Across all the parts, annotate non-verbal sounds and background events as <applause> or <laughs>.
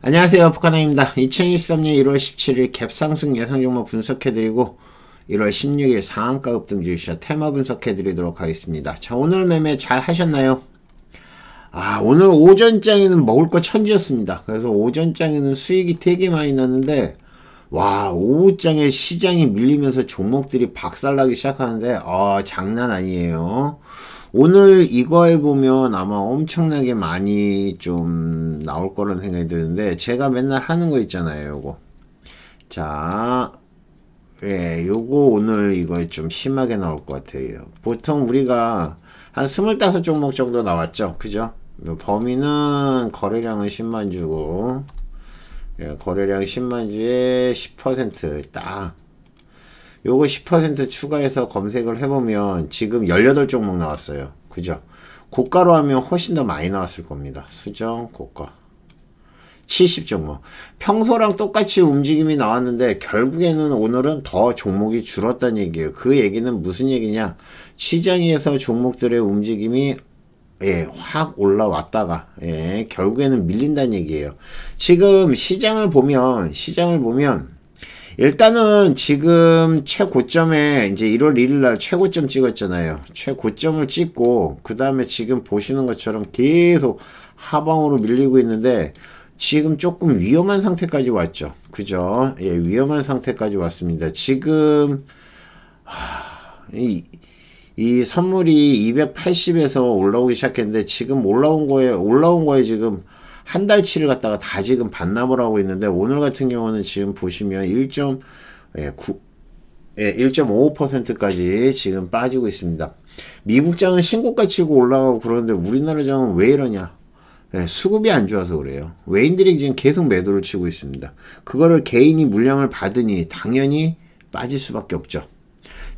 안녕하세요 북한항입니다 2023년 1월 17일 갭상승 예상 종목 분석해드리고 1월 16일 상한가 급등 주시아 테마 분석해드리도록 하겠습니다 자 오늘 매매 잘 하셨나요? 아 오늘 오전장에는 먹을 거 천지였습니다 그래서 오전장에는 수익이 되게 많이 났는데 와 오후장에 시장이 밀리면서 종목들이 박살나기 시작하는데 아 장난 아니에요 오늘 이거에 보면 아마 엄청나게 많이 좀 나올 거라는 생각이 드는데 제가 맨날 하는 거 있잖아요 요거 자 예, 요거 오늘 이거에 좀 심하게 나올 것 같아요. 보통 우리가 한 25종목 정도 나왔죠. 그죠? 범위는 거래량은 10만주고, 예, 거래량 10만주에 10%딱 요거 10% 추가해서 검색을 해보면 지금 18종목 나왔어요. 그죠? 고가로 하면 훨씬 더 많이 나왔을 겁니다. 수정, 고가. 70종목. 평소랑 똑같이 움직임이 나왔는데 결국에는 오늘은 더 종목이 줄었다는 얘기예요. 그 얘기는 무슨 얘기냐? 시장에서 종목들의 움직임이 예, 확 올라왔다가, 예, 결국에는 밀린다는 얘기예요. 지금 시장을 보면, 시장을 보면, 일단은 지금 최고점에 이제 1월 1일날 최고점 찍었잖아요. 최고점을 찍고 그 다음에 지금 보시는 것처럼 계속 하방으로 밀리고 있는데 지금 조금 위험한 상태까지 왔죠. 그죠? 예, 위험한 상태까지 왔습니다. 지금 하... 이, 이 선물이 280에서 올라오기 시작했는데 지금 올라온 거에 올라온 거에 지금 한 달치를 갖다가 다 지금 반납을 하고 있는데 오늘 같은 경우는 지금 보시면 1.9 예, 1.55%까지 예, 지금 빠지고 있습니다. 미국 장은 신고가 치고 올라가고 그러는데 우리나라 장은 왜 이러냐? 예, 수급이 안 좋아서 그래요. 외인들이 지금 계속 매도를 치고 있습니다. 그거를 개인이 물량을 받으니 당연히 빠질 수밖에 없죠.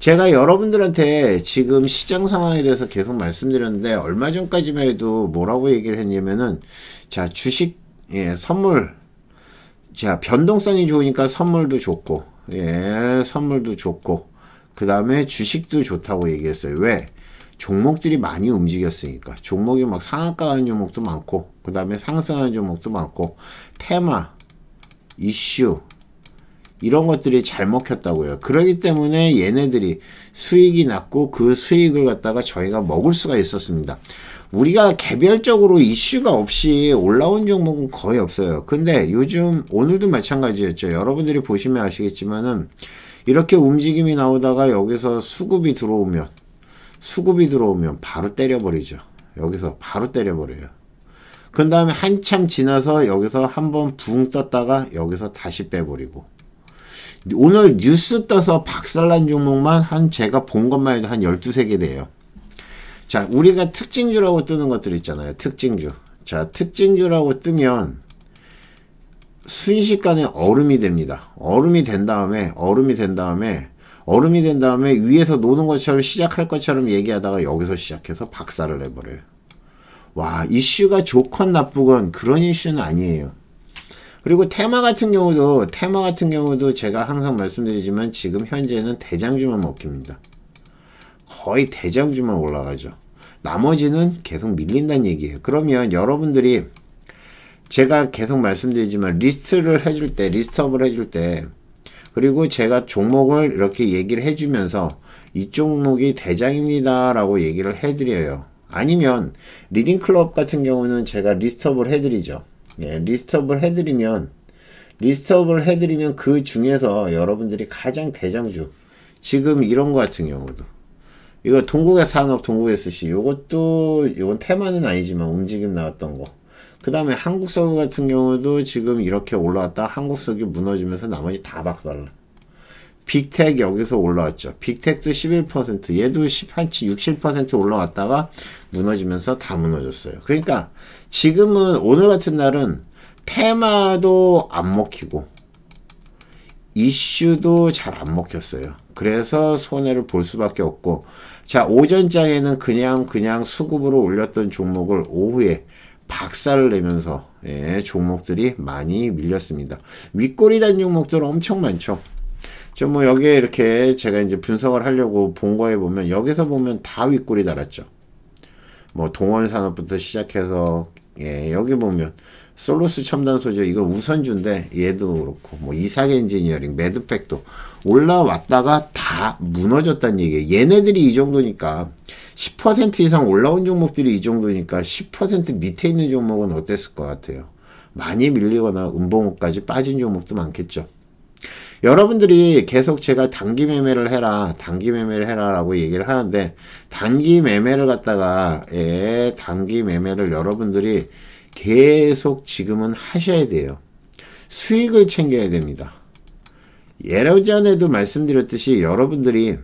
제가 여러분들한테 지금 시장 상황에 대해서 계속 말씀드렸는데 얼마 전까지만 해도 뭐라고 얘기를 했냐면은 자 주식 예 선물 자 변동성이 좋으니까 선물도 좋고 예 선물도 좋고 그 다음에 주식도 좋다고 얘기했어요 왜 종목들이 많이 움직였으니까 종목이 막 상한가하는 종목도 많고 그 다음에 상승하는 종목도 많고 테마 이슈 이런 것들이 잘 먹혔다고요. 그러기 때문에 얘네들이 수익이 났고 그 수익을 갖다가 저희가 먹을 수가 있었습니다. 우리가 개별적으로 이슈가 없이 올라온 종목은 거의 없어요. 근데 요즘 오늘도 마찬가지였죠. 여러분들이 보시면 아시겠지만은 이렇게 움직임이 나오다가 여기서 수급이 들어오면 수급이 들어오면 바로 때려버리죠. 여기서 바로 때려버려요. 그 다음에 한참 지나서 여기서 한번 붕 떴다가 여기서 다시 빼버리고 오늘 뉴스 떠서 박살난 종목만 한 제가 본 것만 해도 한 12세 개 돼요. 자, 우리가 특징주라고 뜨는 것들 있잖아요. 특징주. 자, 특징주라고 뜨면 순식간에 얼음이 됩니다. 얼음이 된 다음에 얼음이 된 다음에 얼음이 된 다음에 위에서 노는 것처럼 시작할 것처럼 얘기하다가 여기서 시작해서 박살을 해버려요. 와 이슈가 좋건 나쁘건 그런 이슈는 아니에요. 그리고 테마 같은 경우도 테마 같은 경우도 제가 항상 말씀드리지만 지금 현재는 대장주만 먹힙니다. 거의 대장주만 올라가죠. 나머지는 계속 밀린다는 얘기예요. 그러면 여러분들이 제가 계속 말씀드리지만 리스트를 해줄 때 리스트업을 해줄 때 그리고 제가 종목을 이렇게 얘기를 해주면서 이 종목이 대장입니다 라고 얘기를 해드려요. 아니면 리딩클럽 같은 경우는 제가 리스트업을 해드리죠. 예, 리스트업을 해드리면 리스트업을 해드리면 그 중에서 여러분들이 가장 대장주 지금 이런 거 같은 경우도 이거 동국의 산업 동국의 스시 요것도 요건 테마는 아니지만 움직임 나왔던 거그 다음에 한국석 같은 경우도 지금 이렇게 올라왔다 한국석이 무너지면서 나머지 다 박살나 빅텍 여기서 올라왔죠. 빅텍도 11% 얘도 10, 한 6, 7% 올라왔다가 무너지면서 다 무너졌어요. 그러니까 지금은 오늘 같은 날은 테마도 안 먹히고 이슈도 잘 안 먹혔어요. 그래서 손해를 볼 수밖에 없고 자 오전장에는 그냥 그냥 수급으로 올렸던 종목을 오후에 박살을 내면서 예, 종목들이 많이 밀렸습니다. 윗꼬리 단 종목들 은 엄청 많죠. 저뭐 여기에 이렇게 제가 이제 분석을 하려고 본 거에 보면 여기서 보면 다 윗꼬리 달았죠. 뭐 동원산업부터 시작해서 예, 여기 보면 솔로스 첨단 소재 이거 우선주인데 얘도 그렇고 뭐 이삭 엔지니어링, 매드팩도 올라왔다가 다 무너졌다는 얘기예요. 얘네들이 이 정도니까 10% 이상 올라온 종목들이 이 정도니까 10% 밑에 있는 종목은 어땠을 것 같아요? 많이 밀리거나 음봉호까지 빠진 종목도 많겠죠. 여러분들이 계속 제가 단기 매매를 해라, 단기 매매를 해라라고 얘기를 하는데 단기 매매를 갖다가 예, 단기 매매를 여러분들이 계속 지금은 하셔야 돼요. 수익을 챙겨야 됩니다. 예전에도 를 말씀드렸듯이 여러분들이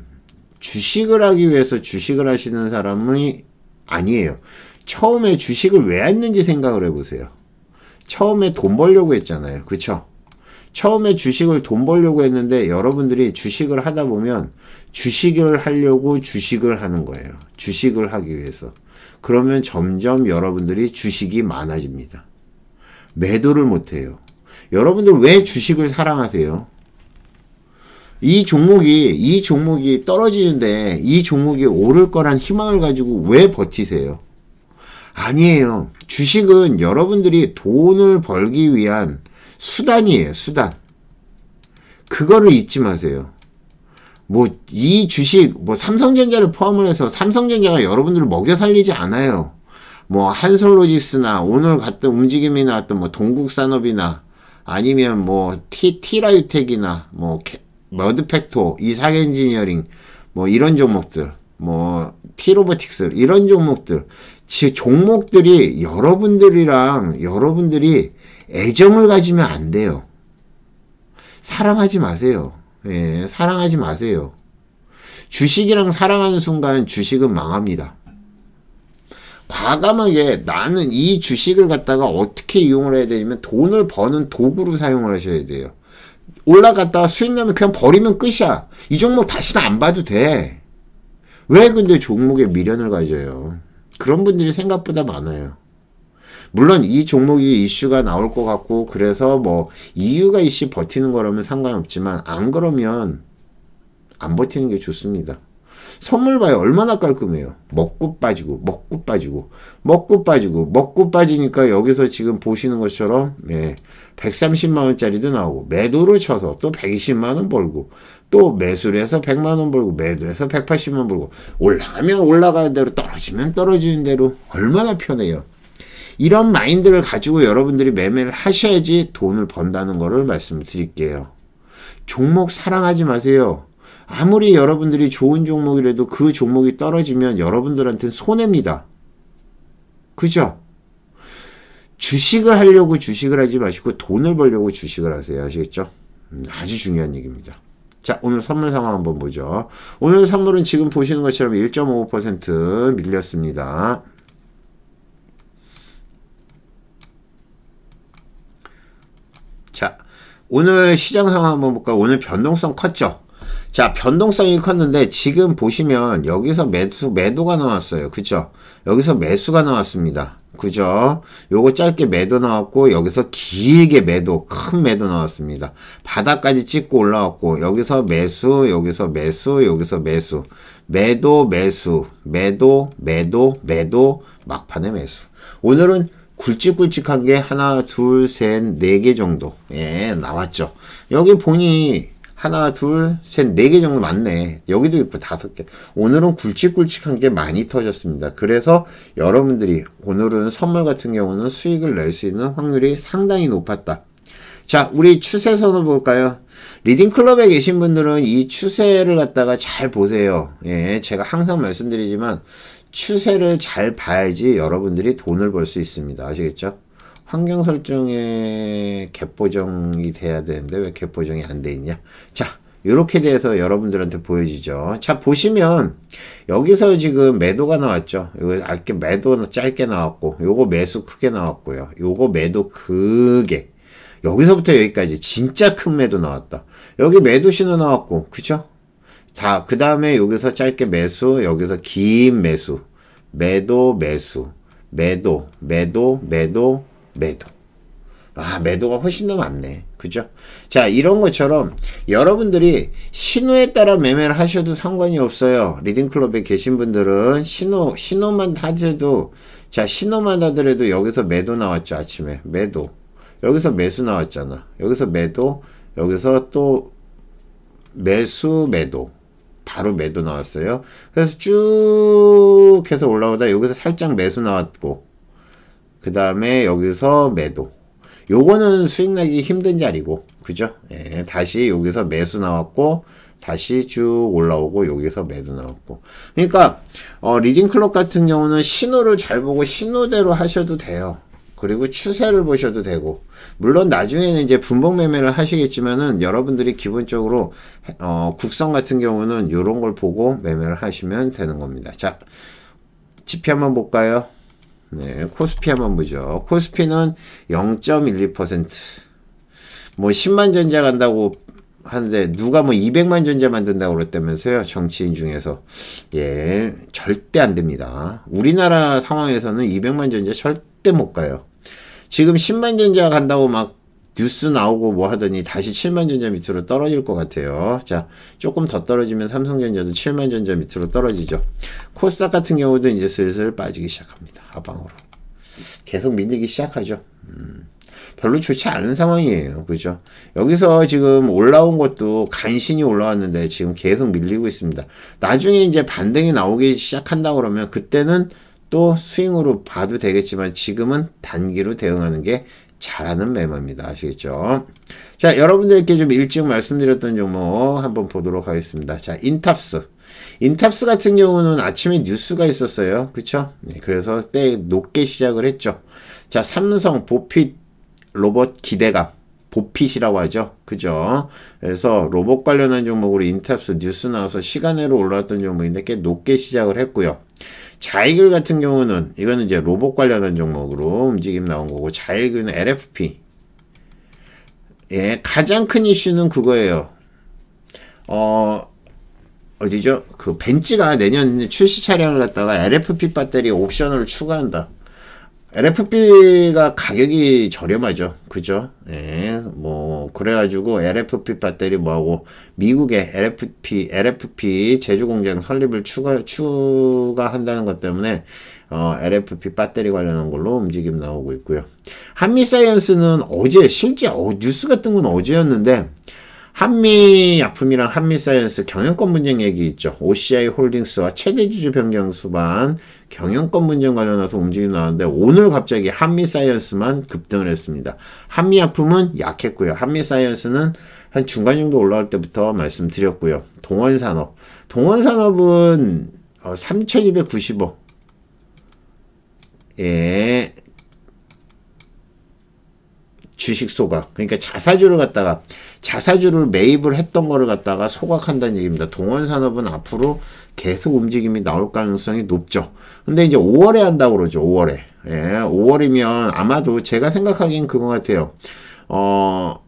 주식을 하기 위해서 주식을 하시는 사람이 아니에요. 처음에 주식을 왜 했는지 생각을 해보세요. 처음에 돈 벌려고 했잖아요. 그쵸? 처음에 주식을 돈 벌려고 했는데 여러분들이 주식을 하다 보면 주식을 하려고 주식을 하는 거예요. 주식을 하기 위해서. 그러면 점점 여러분들이 주식이 많아집니다. 매도를 못해요. 여러분들 왜 주식을 사랑하세요? 이 종목이 이 종목이 떨어지는데 이 종목이 오를 거란 희망을 가지고 왜 버티세요? 아니에요. 주식은 여러분들이 돈을 벌기 위한 수단이에요, 수단. 그거를 잊지 마세요. 뭐, 이 주식, 뭐, 삼성전자를 포함을 해서 삼성전자가 여러분들을 먹여 살리지 않아요. 뭐, 한솔로지스나, 오늘 갔던 움직임이 나왔던 뭐, 동국산업이나, 아니면 뭐, 티, 라유텍이나 뭐, 머드팩토, 이사엔지니어링, 뭐, 이런 종목들, 뭐, 티로보틱스, 이런 종목들. 즉, 종목들이 여러분들이랑, 여러분들이 애정을 가지면 안 돼요. 사랑하지 마세요. 예, 사랑하지 마세요. 주식이랑 사랑하는 순간 주식은 망합니다. 과감하게 나는 이 주식을 갖다가 어떻게 이용을 해야 되냐면 돈을 버는 도구로 사용을 하셔야 돼요. 올라갔다가 수익 나면 그냥 버리면 끝이야. 이 종목 다시는 안 봐도 돼. 왜 근데 종목에 미련을 가져요? 그런 분들이 생각보다 많아요. 물론 이 종목이 이슈가 나올 것 같고 그래서 뭐 이유가 이씨 버티는 거라면 상관없지만 안 그러면 안 버티는 게 좋습니다. 선물 봐요. 얼마나 깔끔해요. 먹고 빠지고, 먹고 빠지고, 먹고 빠지고, 먹고 빠지니까 여기서 지금 보시는 것처럼, 예, 130만원짜리도 나오고, 매도를 쳐서 또 120만원 벌고, 또 매수를 해서 100만원 벌고, 매도해서 180만원 벌고, 올라가면 올라가는 대로, 떨어지면 떨어지는 대로, 얼마나 편해요. 이런 마인드를 가지고 여러분들이 매매를 하셔야지 돈을 번다는 거를 말씀드릴게요. 종목 사랑하지 마세요. 아무리 여러분들이 좋은 종목이라도 그 종목이 떨어지면 여러분들한테는 손해입니다. 그죠? 주식을 하려고 주식을 하지 마시고 돈을 벌려고 주식을 하세요. 아시겠죠? 음, 아주 중요한 얘기입니다. 자 오늘 선물 상황 한번 보죠. 오늘 선물은 지금 보시는 것처럼 1.55% 밀렸습니다. 오늘 시장 상황 한번 볼까요? 오늘 변동성 컸죠? 자, 변동성이 컸는데 지금 보시면 여기서 매수, 매도가 나왔어요. 그죠? 여기서 매수가 나왔습니다. 그죠? 요거 짧게 매도 나왔고 여기서 길게 매도, 큰 매도 나왔습니다. 바닥까지 찍고 올라왔고 여기서 매수, 여기서 매수, 여기서 매수. 매도, 매수, 매도, 매도, 매도, 막판에 매수. 오늘은 굵직굵직한 게 하나, 둘, 셋, 네 개 정도 예, 나왔죠. 여기 보니 하나, 둘, 셋, 네 개 정도 맞네. 여기도 있고 다섯 개. 오늘은 굵직굵직한 게 많이 터졌습니다. 그래서 여러분들이 오늘은 선물 같은 경우는 수익을 낼 수 있는 확률이 상당히 높았다. 자, 우리 추세선을 볼까요? 리딩 클럽에 계신 분들은 이 추세를 갖다가 잘 보세요. 예, 제가 항상 말씀드리지만 추세를 잘 봐야지 여러분들이 돈을 벌 수 있습니다. 아시겠죠? 환경 설정에 갯 보정이 돼야 되는데 왜갯 보정이 안 돼 있냐? 자, 이렇게 돼서 여러분들한테 보여지죠. 자, 보시면 여기서 지금 매도가 나왔죠. 이거 알게 매도 짧게 나왔고 요거 매수 크게 나왔고요. 요거 매도 크게 여기서부터 여기까지 진짜 큰 매도 나왔다. 여기 매도 신호 나왔고 그죠? 자, 그 다음에 여기서 짧게 매수, 여기서 긴 매수, 매도, 매수, 매도, 매도, 매도, 매도. 아, 매도가 훨씬 더 많네. 그죠? 자, 이런 것처럼 여러분들이 신호에 따라 매매를 하셔도 상관이 없어요. 리딩클럽에 계신 분들은 신호, 신호만 하셔도, 자, 신호만 하더라도 여기서 매도 나왔죠, 아침에. 매도. 여기서 매수 나왔잖아. 여기서 매도, 여기서 또 매수, 매도. 바로 매도 나왔어요. 그래서 쭉 해서 올라오다 여기서 살짝 매수 나왔고 그 다음에 여기서 매도 요거는 수익 나기 힘든 자리고 그죠? 예, 다시 여기서 매수 나왔고 다시 쭉 올라오고 여기서 매도 나왔고 그러니까 어, 리딩 클럽 같은 경우는 신호를 잘 보고 신호대로 하셔도 돼요 그리고 추세를 보셔도 되고 물론 나중에는 이제 분봉 매매를 하시겠지만은 여러분들이 기본적으로 어, 국선 같은 경우는 이런 걸 보고 매매를 하시면 되는 겁니다. 자 지표 한번 볼까요? 네 코스피 한번 보죠. 코스피는 0.12%뭐 10만 전자 간다고 하는데 누가 뭐 200만 전자 만든다고 그랬다면서요 정치인 중에서 예 절대 안 됩니다 우리나라 상황에서는 200만 전자 절대 절대 못 가요. 지금 10만 전자 간다고 막 뉴스 나오고 뭐 하더니 다시 7만전자 밑으로 떨어질 것 같아요. 자, 조금 더 떨어지면 삼성전자도 7만전자 밑으로 떨어지죠. 코스닥 같은 경우도 이제 슬슬 빠지기 시작합니다. 하방으로. 계속 밀리기 시작하죠. 음, 별로 좋지 않은 상황이에요. 그죠? 여기서 지금 올라온 것도 간신히 올라왔는데 지금 계속 밀리고 있습니다. 나중에 이제 반등이 나오기 시작한다 그러면 그때는 또 스윙으로 봐도 되겠지만 지금은 단기로 대응하는 게 잘하는 매매입니다. 아시겠죠? 자, 여러분들께 좀 일찍 말씀드렸던 종목 한번 보도록 하겠습니다. 자, 인탑스. 인탑스 같은 경우는 아침에 뉴스가 있었어요. 그쵸? 네, 그래서 때 높게 시작을 했죠. 자, 삼성 보핏 로봇 기대감. 보핏이라고 하죠. 그죠? 그래서 로봇 관련한 종목으로 인탑스 뉴스 나와서 시간으로 올라왔던 종목인데 꽤 높게 시작을 했고요. 자이글 같은 경우는 이거는 이제 로봇 관련한 종목으로 움직임 나온 거고 자이글은 LFP 예 가장 큰 이슈는 그거예요 어 어디죠 그 벤츠가 내년 출시 차량을 갖다가 LFP 배터리 옵션으 추가한다 LFP가 가격이 저렴하죠. 그죠? 예, 뭐, 그래가지고 LFP 배터리 뭐하고, 미국의 LFP, LFP 제조공장 설립을 추가, 추가한다는 것 때문에, 어, LFP 배터리 관련한 걸로 움직임 나오고 있고요. 한미사이언스는 어제, 실제 어, 뉴스 같은 건 어제였는데, 한미약품이랑 한미사이언스 경영권 분쟁 얘기 있죠. OCI 홀딩스와 최대주주 변경 수반 경영권 분쟁 관련해서 움직임 나왔는데 오늘 갑자기 한미사이언스만 급등을 했습니다. 한미약품은 약했고요. 한미사이언스는 한 중간 정도 올라갈 때부터 말씀드렸고요. 동원산업. 동원산업은 어, 3,290억. 예. 주식 소각. 그러니까 자사주를 갖다가 자사주를 매입을 했던 거를 갖다가 소각한다는 얘기입니다. 동원 산업은 앞으로 계속 움직임이 나올 가능성이 높죠. 근데 이제 5월에 한다고 그러죠. 5월에. 예, 5월이면 아마도 제가 생각하기엔 그거 같아요. 어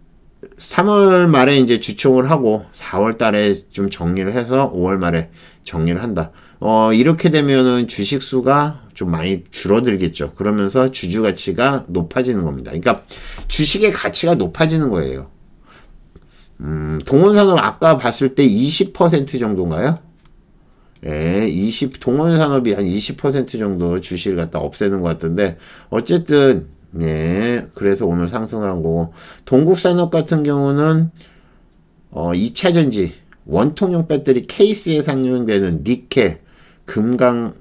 3월 말에 이제 주총을 하고 4월 달에 좀 정리를 해서 5월 말에 정리를 한다. 어 이렇게 되면은 주식 수가 좀 많이 줄어들겠죠. 그러면서 주주 가치가 높아지는 겁니다. 그러니까 주식의 가치가 높아지는 거예요. 음, 동원산업 아까 봤을 때 20% 정도인가요? 예, 20, 동원산업이 한 20% 정도 주식을 갖다 없애는 것 같던데, 어쨌든, 예, 그래서 오늘 상승을 한 거고, 동국산업 같은 경우는, 어, 2차전지, 원통형 배터리 케이스에 상용되는 니켈, 금강,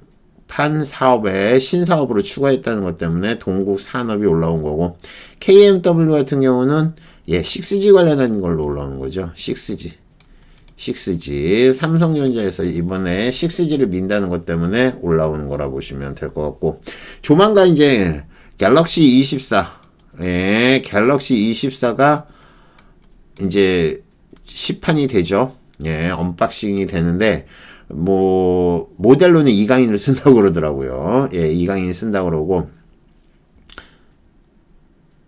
판 사업에 신사업으로 추가했다는 것 때문에 동국 산업이 올라온 거고 KMW 같은 경우는 예, 6G 관련한 걸로 올라오는 거죠. 6G. 6G. 삼성전자에서 이번에 6G를 민다는 것 때문에 올라오는 거라 보시면 될 것 같고 조만간 이제 갤럭시 24 예, 갤럭시 24가 이제 시판이 되죠. 예, 언박싱이 되는데 뭐 모델로는 이강인을 쓴다고 그러더라고요. 예, 이강인 쓴다고 그러고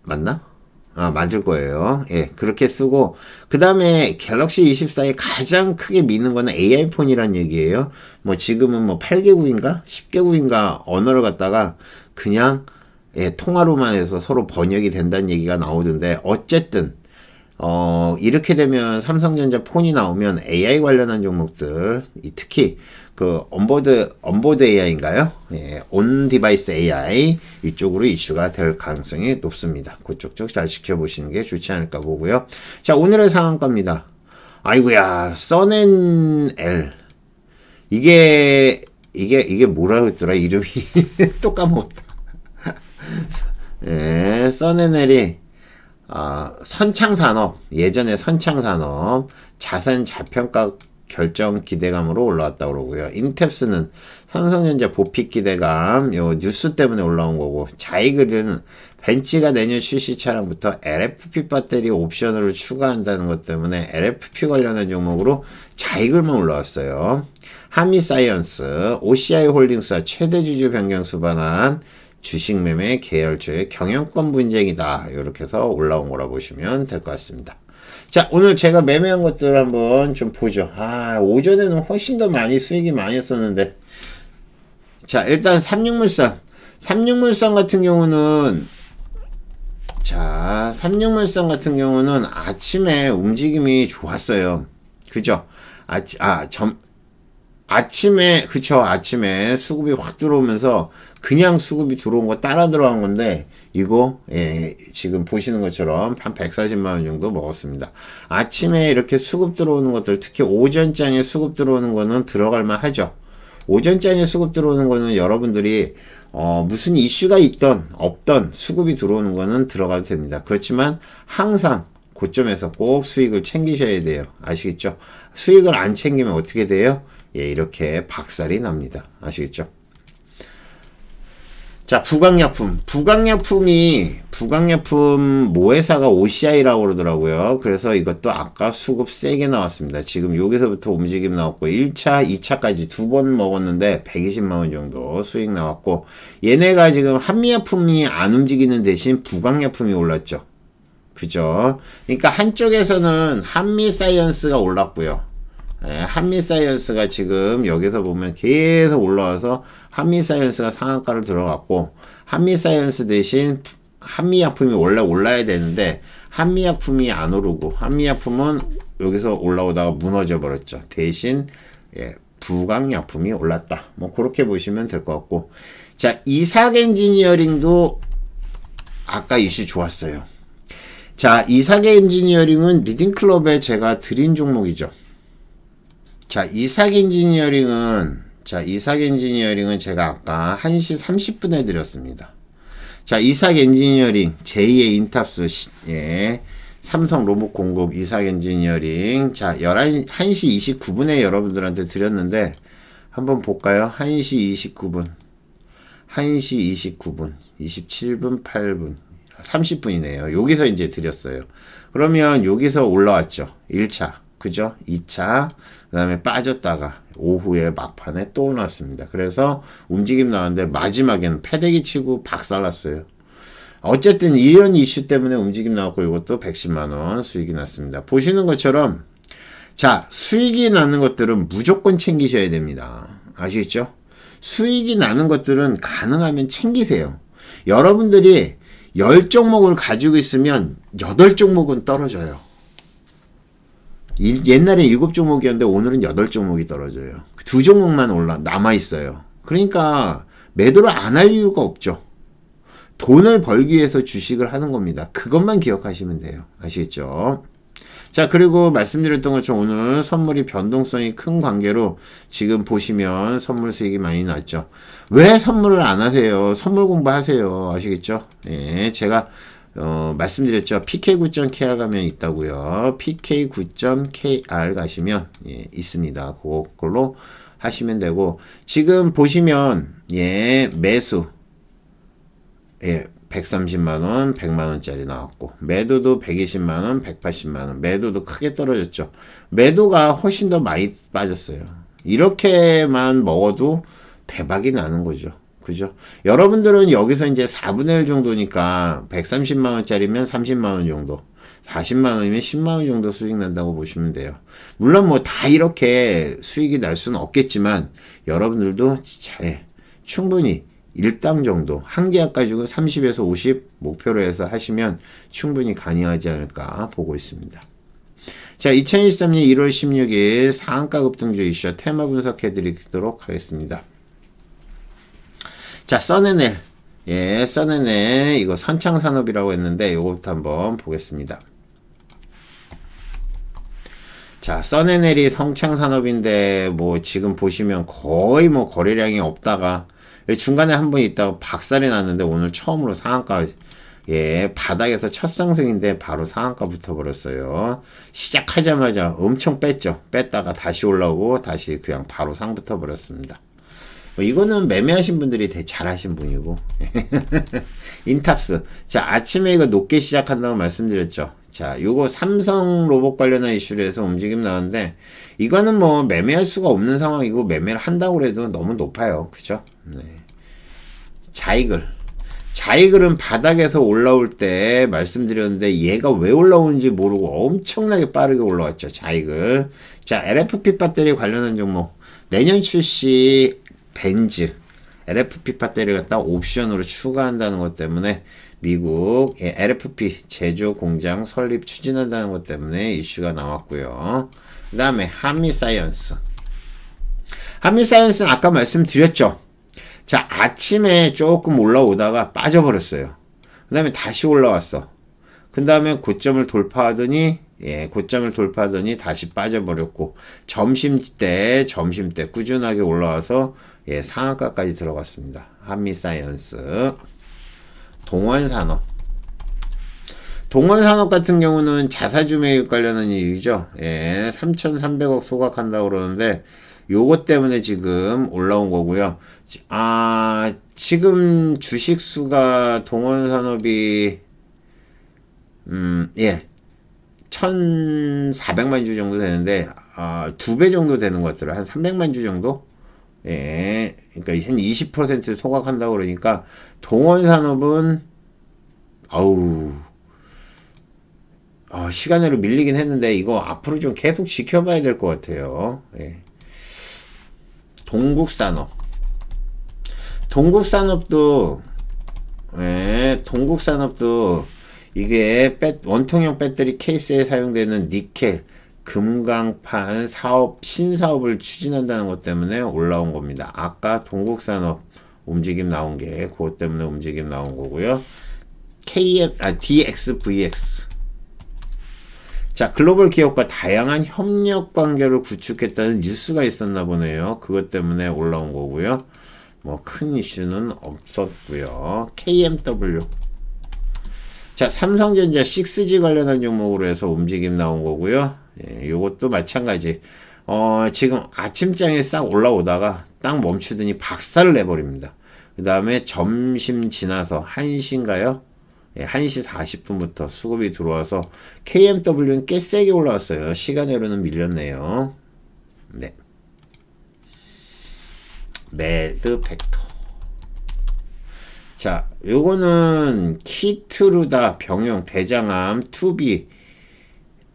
맞나? 아, 맞을 거예요. 예, 그렇게 쓰고 그 다음에 갤럭시 24에 가장 크게 믿는 거는 AI폰이란 얘기예요. 뭐 지금은 뭐 8개국인가 10개국인가 언어를 갖다가 그냥 예, 통화로만 해서 서로 번역이 된다는 얘기가 나오던데 어쨌든 어, 이렇게 되면 삼성전자 폰이 나오면 AI 관련한 종목들, 특히 그 언보드 언보드 AI인가요? 예, 온 디바이스 AI 이쪽으로 이슈가 될 가능성이 높습니다. 그쪽 쪽 잘 지켜보시는 게 좋지 않을까 보고요. 자, 오늘의 상황가입니다 아이구야 써낸엘 이게 이게 이게 뭐라그랬더라 이름이 <laughs> 또 까먹었다. <laughs> 예, 써낸엘이 어, 선창산업, 예전에 선창산업, 자산 자평가 결정 기대감으로 올라왔다 고 그러고요. 인텝스는 삼성전자 보핏 기대감, 요 뉴스 때문에 올라온 거고, 자이글은 벤치가 내년 출시 차량부터 LFP 배터리 옵션을 추가한다는 것 때문에 LFP 관련한 종목으로 자이글만 올라왔어요. 하미사이언스, OCI 홀딩스와 최대 주주 변경 수반한 주식매매 계열주의 경영권 분쟁이다. 이렇게 해서 올라온 거라 보시면 될 것 같습니다. 자 오늘 제가 매매한 것들 한번 좀 보죠. 아 오전에는 훨씬 더 많이 수익이 많이 했었는데 자 일단 삼육물산 삼육물산 같은 경우는 자 삼육물산 같은 경우는 아침에 움직임이 좋았어요. 그죠? 아 아점 아침에 그쵸 아침에 수급이 확 들어오면서 그냥 수급이 들어온 거 따라 들어간 건데 이거 예, 지금 보시는 것처럼 한 140만원 정도 먹었습니다. 아침에 이렇게 수급 들어오는 것들 특히 오전장에 수급 들어오는 거는 들어갈만 하죠. 오전장에 수급 들어오는 거는 여러분들이 어, 무슨 이슈가 있던 없던 수급이 들어오는 거는 들어가도 됩니다. 그렇지만 항상 고점에서 꼭 수익을 챙기셔야 돼요. 아시겠죠? 수익을 안 챙기면 어떻게 돼요? 예, 이렇게 박살이 납니다. 아시겠죠? 자, 부강약품. 부강약품이, 부강약품 모회사가 OCI라고 그러더라고요. 그래서 이것도 아까 수급 세게 나왔습니다. 지금 여기서부터 움직임 나왔고, 1차, 2차까지 두 번 먹었는데, 120만원 정도 수익 나왔고, 얘네가 지금 한미약품이 안 움직이는 대신 부강약품이 올랐죠. 그죠? 그러니까 한쪽에서는 한미사이언스가 올랐고요. 예, 한미 사이언스가 지금 여기서 보면 계속 올라와서 한미 사이언스가 상한가를 들어갔고 한미 사이언스 대신 한미 약품이 원래 올라야 되는데 한미 약품이 안 오르고 한미 약품은 여기서 올라오다가 무너져 버렸죠. 대신 예, 부강 약품이 올랐다. 뭐 그렇게 보시면 될 것 같고 자 이삭 엔지니어링도 아까 이슈 좋았어요. 자 이삭 엔지니어링은 리딩클럽에 제가 드린 종목이죠. 자, 이삭 엔지니어링은 자, 이삭 엔지니어링은 제가 아까 1시 30분에 드렸습니다. 자, 이삭 엔지니어링 제2의 인탑스 예. 삼성 로봇 공급 이삭 엔지니어링 자, 11시 1시 29분에 여러분들한테 드렸는데 한번 볼까요? 1시 29분. 1시 29분, 27분, 8분, 30분이네요. 여기서 이제 드렸어요. 그러면 여기서 올라왔죠. 1차. 그죠? 2차. 그 다음에 빠졌다가 오후에 막판에 또 올랐습니다. 그래서 움직임 나왔는데 마지막에는 패대기 치고 박살났어요. 어쨌든 이런 이슈 때문에 움직임 나왔고 이것도 110만원 수익이 났습니다. 보시는 것처럼 자 수익이 나는 것들은 무조건 챙기셔야 됩니다. 아시겠죠? 수익이 나는 것들은 가능하면 챙기세요. 여러분들이 10종목을 가지고 있으면 8종목은 떨어져요. 옛날에 일곱 종목이었는데 오늘은 여덟 종목이 떨어져요. 두 종목만 올라 남아 있어요. 그러니까 매도를 안 할 이유가 없죠. 돈을 벌기 위해서 주식을 하는 겁니다. 그것만 기억하시면 돼요. 아시겠죠? 자 그리고 말씀드렸던 것처럼 오늘 선물이 변동성이 큰 관계로 지금 보시면 선물 수익이 많이 났죠. 왜 선물을 안 하세요? 선물 공부하세요. 아시겠죠? 예, 제가 어, 말씀드렸죠. pk9.kr 가면 있다고요. pk9.kr 가시면 예, 있습니다. 그걸로 하시면 되고 지금 보시면 예, 매수 예, 130만원, 100만원짜리 나왔고 매도도 120만원, 180만원 매도도 크게 떨어졌죠. 매도가 훨씬 더 많이 빠졌어요. 이렇게만 먹어도 대박이 나는 거죠. 그죠? 여러분들은 여기서 이제 4분의 1 정도니까 130만원짜리면 30만원 정도 40만원이면 10만원 정도 수익 난다고 보시면 돼요. 물론 뭐 다 이렇게 수익이 날 수는 없겠지만 여러분들도 진짜 예, 충분히 일당 정도 한 계약 가지고 30에서 50 목표로 해서 하시면 충분히 가능하지 않을까 보고 있습니다. 자 2023년 1월 16일 상한가 급등주 이슈 테마 분석해 드리도록 하겠습니다. 자, 써내낼. 예, 써내낼. 이거 선창산업이라고 했는데, 요것부터 한번 보겠습니다. 자, 써내넬이 성창산업인데, 뭐, 지금 보시면 거의 뭐 거래량이 없다가, 중간에 한 번 있다가 박살이 났는데, 오늘 처음으로 상한가, 예, 바닥에서 첫 상승인데, 바로 상한가 붙어버렸어요. 시작하자마자 엄청 뺐죠. 뺐다가 다시 올라오고, 다시 그냥 바로 상 붙어버렸습니다. 뭐 이거는 매매하신 분들이 되게 잘하신 분이고 <laughs> 인탑스 자 아침에 이거 높게 시작한다고 말씀드렸죠 자 요거 삼성 로봇 관련한 이슈로 해서 움직임 나왔는데 이거는 뭐 매매할 수가 없는 상황이고 매매를 한다고 해도 너무 높아요 그죠 네. 자이글 자이글은 바닥에서 올라올 때 말씀드렸는데 얘가 왜 올라오는지 모르고 엄청나게 빠르게 올라왔죠 자이글 자 LFP 배터리 관련한 종목 내년 출시 벤즈 LFP 파떼를 갖다 옵션으로 추가한다는 것 때문에 미국 LFP 예, 제조 공장 설립 추진한다는 것 때문에 이슈가 나왔고요. 그 다음에 한미사이언스 한미사이언스는 아까 말씀드렸죠. 자 아침에 조금 올라오다가 빠져버렸어요. 그 다음에 다시 올라왔어. 그 다음에 고점을 돌파하더니 예, 고점을 돌파하더니 다시 빠져버렸고 점심 때 점심 때 꾸준하게 올라와서 예, 상학과까지 들어갔습니다. 한미사이언스. 동원산업. 동원산업 같은 경우는 자사주 매입 관련한 일이죠. 예, 3,300억 소각한다고 그러는데, 요것 때문에 지금 올라온 거고요. 아, 지금 주식수가 동원산업이, 음, 예, 1,400만 주 정도 되는데, 아, 두 배 정도 되는 것들은 한 300만 주 정도? 예. 그러니까 한20% 소각한다고 그러니까 동원 산업은 아우 어, 시간으로 밀리긴 했는데 이거 앞으로 좀 계속 지켜봐야 될 것 같아요. 예. 동국산업 동국산업도 예, 동국산업도 이게 배, 원통형 배터리 케이스에 사용되는 니켈 금강판 사업 신사업을 추진한다는 것 때문에 올라온 겁니다. 아까 동국산업 움직임 나온 게 그것 때문에 움직임 나온 거고요. KF 아 DXVX 자 글로벌 기업과 다양한 협력 관계를 구축했다는 뉴스가 있었나 보네요. 그것 때문에 올라온 거고요. 뭐 큰 이슈는 없었고요. KMW 자 삼성전자 6G 관련한 종목으로 해서 움직임 나온 거고요. 예, 요것도 마찬가지. 어, 지금 아침장에 싹 올라오다가 딱 멈추더니 박살을 내버립니다. 그 다음에 점심 지나서 1시인가요? 예, 1시 40분부터 수급이 들어와서 KMW는 꽤 세게 올라왔어요. 시간으로는 밀렸네요. 네. 매드 팩토. 자, 요거는 키트루다 병용 대장암 2B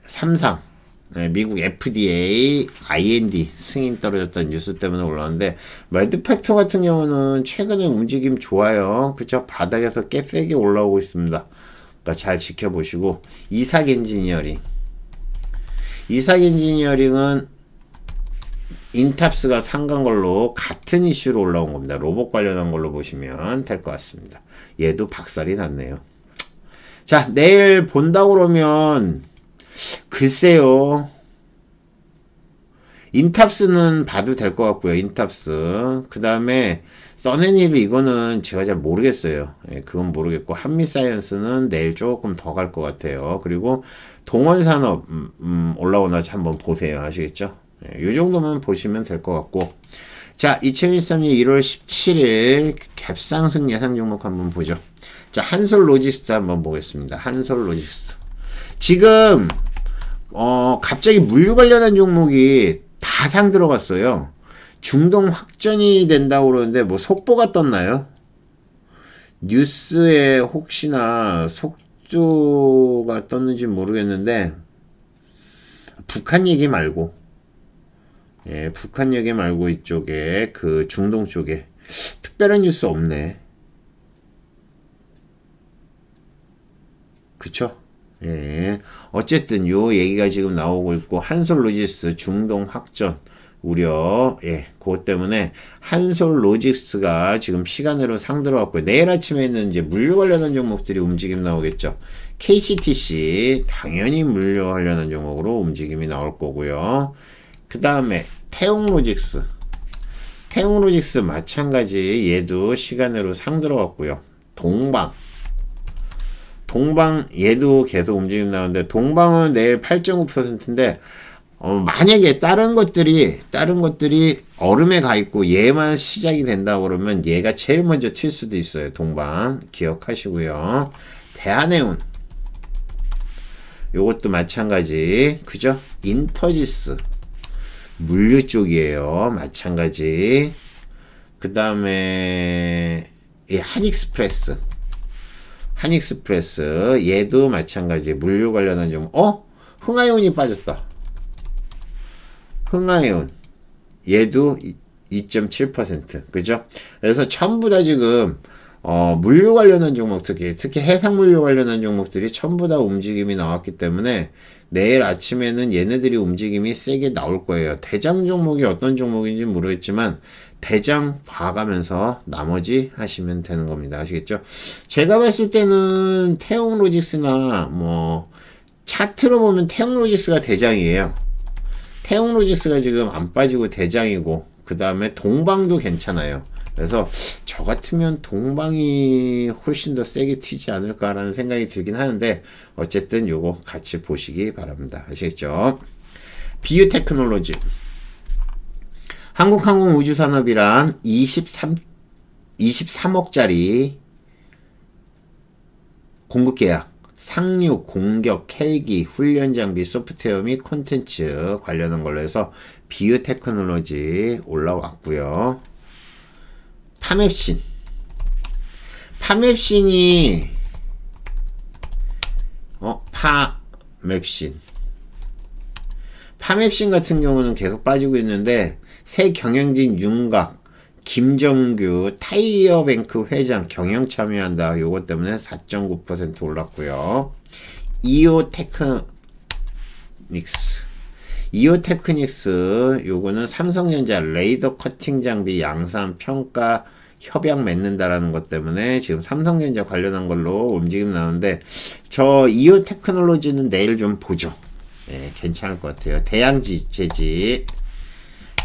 3상 네, 미국 FDA IND 승인 떨어졌던 뉴스 때문에 올라왔는데 매드팩터 같은 경우는 최근에 움직임 좋아요. 그쵸? 바닥에서 꽤 세게 올라오고 있습니다. 그러니까 잘 지켜보시고 이삭 엔지니어링 이삭 엔지니어링은 인탑스가 상간 걸로 같은 이슈로 올라온 겁니다. 로봇 관련한 걸로 보시면 될 것 같습니다. 얘도 박살이 났네요. 자 내일 본다 고 그러면 글쎄요. 인탑스는 봐도 될 것 같고요. 인탑스. 그 다음에 써니힐 이거는 제가 잘 모르겠어요. 예, 그건 모르겠고 한미사이언스는 내일 조금 더 갈 것 같아요. 그리고 동원산업 음, 음, 올라오나 한번 보세요. 아시겠죠? 예, 이 정도만 보시면 될 것 같고 자 2023년 1월 17일 갭상승 예상 종목 한번 보죠. 자 한솔 로지스트 한번 보겠습니다. 한솔 로지스트 지금 어 갑자기 물류 관련한 종목이 다 상 들어갔어요. 중동 확전이 된다고 그러는데 뭐 속보가 떴나요? 뉴스에 혹시나 속조가 떴는지 모르겠는데 북한 얘기 말고 예, 북한 얘기 말고 이쪽에 그 중동 쪽에 특별한 뉴스 없네. 그쵸? 예. 어쨌든 요 얘기가 지금 나오고 있고 한솔 로지스 중동 확전 우려 예 그것 때문에 한솔 로직스가 지금 시간으로 상들어 왔고 내일 아침에는 이제 물류 관련한 종목들이 움직임 나오겠죠 KCTC 당연히 물류 관련한 종목으로 움직임이 나올 거고요 그 다음에 태웅 로직스 태웅 로직스 마찬가지 얘도 시간으로 상들어 왔고요 동방 동방 얘도 계속 움직임 나오는데 동방은 내일 8.9%인데 어, 만약에 다른 것들이 다른 것들이 얼음에 가 있고 얘만 시작이 된다 그러면 얘가 제일 먼저 튈 수도 있어요. 동방 기억하시고요. 대한해운 요것도 마찬가지 그죠? 인터지스 물류 쪽이에요. 마찬가지 그 다음에 예, 한익스프레스 한익스프레스 얘도 마찬가지 물류 관련한 종 어? 흥아이온이 빠졌다. 흥아이온 얘도 2.7% 그죠? 그래서 전부 다 지금 어, 물류 관련한 종목 특히 특히 해상 물류 관련한 종목들이 전부 다 움직임이 나왔기 때문에 내일 아침에는 얘네들이 움직임이 세게 나올 거예요. 대장 종목이 어떤 종목인지 모르겠지만 대장 봐가면서 나머지 하시면 되는 겁니다. 아시겠죠? 제가 봤을 때는 태웅로직스나뭐 차트로 보면 태웅로직스가 대장이에요. 태웅로직스가 지금 안 빠지고 대장이고 그 다음에 동방도 괜찮아요. 그래서 저 같으면 동방이 훨씬 더 세게 튀지 않을까라는 생각이 들긴 하는데 어쨌든 요거 같이 보시기 바랍니다. 아시겠죠? 비유 테크놀로지 한국항공우주산업이란 23, 23억짜리 공급계약 상류, 공격, 헬기, 훈련장비, 소프트웨어 및 콘텐츠 관련한 걸로 해서 비유 테크놀로지 올라왔고요. 파맵신 파맵신이 어? 파맵신 파맵신 같은 경우는 계속 빠지고 있는데 새 경영진 윤곽 김정규 타이어뱅크 회장 경영 참여한다 요것 때문에 4.9% 올랐고요 이오테크닉스 이오테크닉스 요거는 삼성전자 레이더 커팅 장비 양산 평가 협약 맺는다라는 것 때문에 지금 삼성전자 관련한 걸로 움직임 나오는데 저 이오 테크놀로지는 내일 좀 보죠. 예, 괜찮을 것 같아요. 대양지 재지.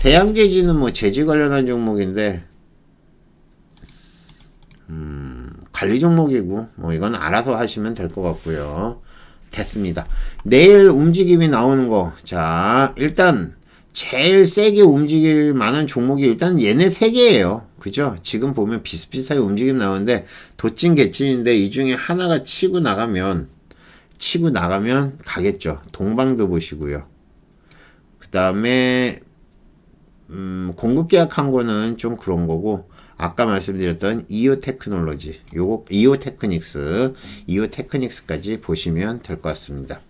대양재지는 뭐 재지 관련한 종목인데 음, 관리 종목이고 뭐 이건 알아서 하시면 될 것 같고요. 됐습니다. 내일 움직임이 나오는 거. 자, 일단 제일 세게 움직일 만한 종목이 일단 얘네 세 개예요. 그죠? 지금 보면 비슷비슷하게 움직임 나오는데 도찐 개찐인데 이 중에 하나가 치고 나가면 치고 나가면 가겠죠. 동방도 보시고요. 그 다음에 음, 공급 계약한 거는 좀 그런 거고 아까 말씀드렸던 이오 테크놀로지, 요거 이오 테크닉스, 이오 테크닉스까지 보시면 될 것 같습니다.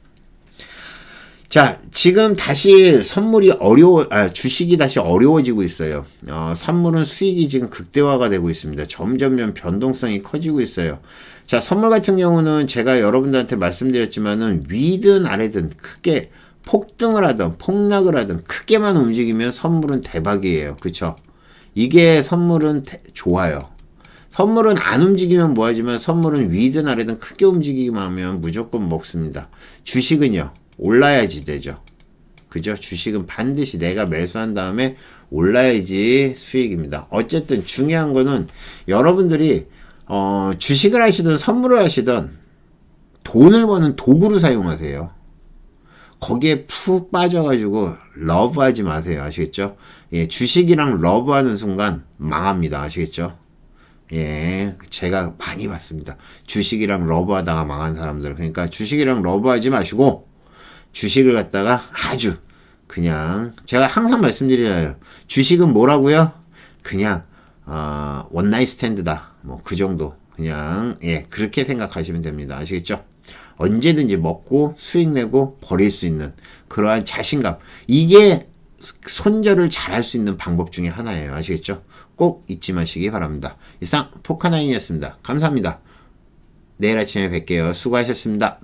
자, 지금 다시 선물이 어려워, 아, 주식이 다시 어려워지고 있어요. 어, 선물은 수익이 지금 극대화가 되고 있습니다. 점점점 변동성이 커지고 있어요. 자, 선물 같은 경우는 제가 여러분들한테 말씀드렸지만은 위든 아래든 크게 폭등을 하든 폭락을 하든 크게만 움직이면 선물은 대박이에요. 그쵸? 이게 선물은 좋아요. 선물은 안 움직이면 뭐하지만 선물은 위든 아래든 크게 움직이기만 하면 무조건 먹습니다. 주식은요. 올라야지 되죠. 그죠? 주식은 반드시 내가 매수한 다음에 올라야지 수익입니다. 어쨌든 중요한 거는 여러분들이 어, 주식을 하시든 선물을 하시든 돈을 버는 도구로 사용하세요. 거기에 푹 빠져가지고 러브하지 마세요. 아시겠죠? 예, 주식이랑 러브하는 순간 망합니다. 아시겠죠? 예, 제가 많이 봤습니다. 주식이랑 러브하다가 망한 사람들. 그러니까 주식이랑 러브하지 마시고 주식을 갖다가 아주 그냥 제가 항상 말씀드려요. 주식은 뭐라고요? 그냥 어, 원나잇 스탠드다. 뭐 그 정도. 그냥 예 그렇게 생각하시면 됩니다. 아시겠죠? 언제든지 먹고 수익 내고 버릴 수 있는 그러한 자신감. 이게 손절을 잘할 수 있는 방법 중에 하나예요. 아시겠죠? 꼭 잊지 마시기 바랍니다. 이상 포카나인이었습니다. 감사합니다. 내일 아침에 뵐게요. 수고하셨습니다.